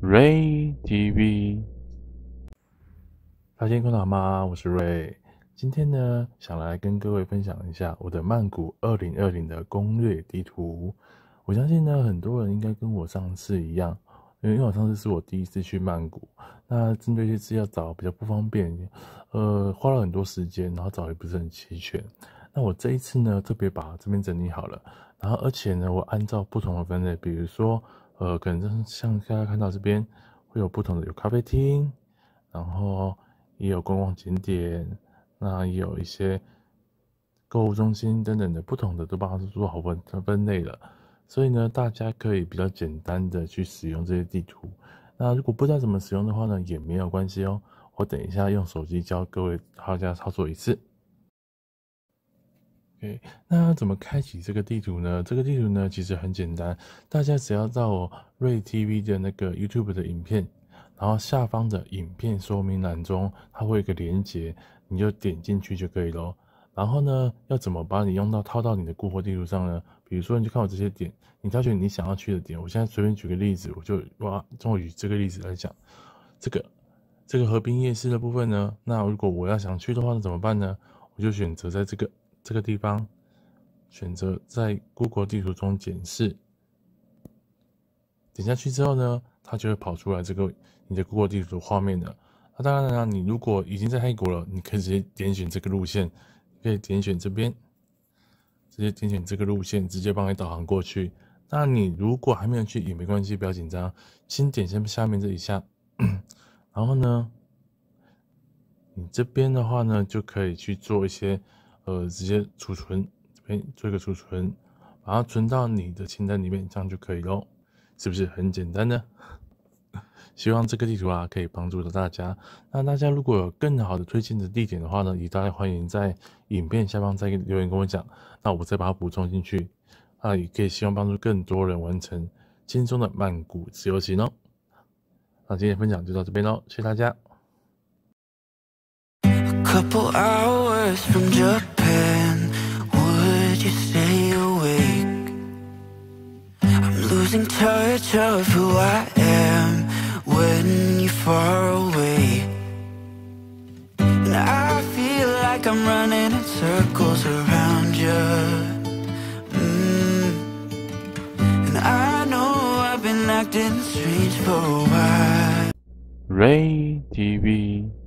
Ray TV，大家今天过得好吗？我是 Ray，今天呢想来跟各位分享一下我的曼谷二零二零的攻略地图。我相信呢很多人应该跟我上次一样，因为因为我上次是我第一次去曼谷，那针对这次要找比较不方便，呃，花了很多时间，然后找也不是很齐全。那我这一次呢特别把这边整理好了，然后而且呢我按照不同的分类，比如说。呃，可能像大家看到这边，会有不同的有咖啡厅，然后也有观光景点，那也有一些购物中心等等的不同的，都帮它做好分分类了。所以呢，大家可以比较简单的去使用这些地图。那如果不知道怎么使用的话呢，也没有关系哦。我等一下用手机教各位大家操作一次。OK，那怎么开启这个地图呢？这个地图呢，其实很简单，大家只要到瑞 TV 的那个 YouTube 的影片，然后下方的影片说明栏中，它会一个连接，你就点进去就可以咯。然后呢，要怎么把你用到套到你的固货地图上呢？比如说，你就看我这些点，你挑选你想要去的点。我现在随便举个例子，我就哇，终于这个例子来讲，这个这个和平夜市的部分呢，那如果我要想去的话，那怎么办呢？我就选择在这个。这个地方选择在 Google 地图中显示，点下去之后呢，它就会跑出来这个你的 Google 地图画面了。那当然了，你如果已经在泰国了，你可以直接点选这个路线，可以点选这边，直接点选这个路线，直接帮你导航过去。那你如果还没有去也没关系，不要紧张，先点下下面这一项，然后呢，你这边的话呢，就可以去做一些。呃，直接储存，边做一个储存，把它存到你的清单里面，这样就可以喽，是不是很简单呢？希望这个地图啊，可以帮助到大家。那大家如果有更好的推荐的地点的话呢，也大家欢迎在影片下方再留言跟我讲，那我再把它补充进去。啊，也可以希望帮助更多人完成轻松的曼谷自由行哦。那今天分享就到这边喽，谢谢大家。Would you stay awake? I'm losing touch of who I am When you're far away And I feel like I'm running in circles around you mm. And I know I've been acting strange for a while Ray TV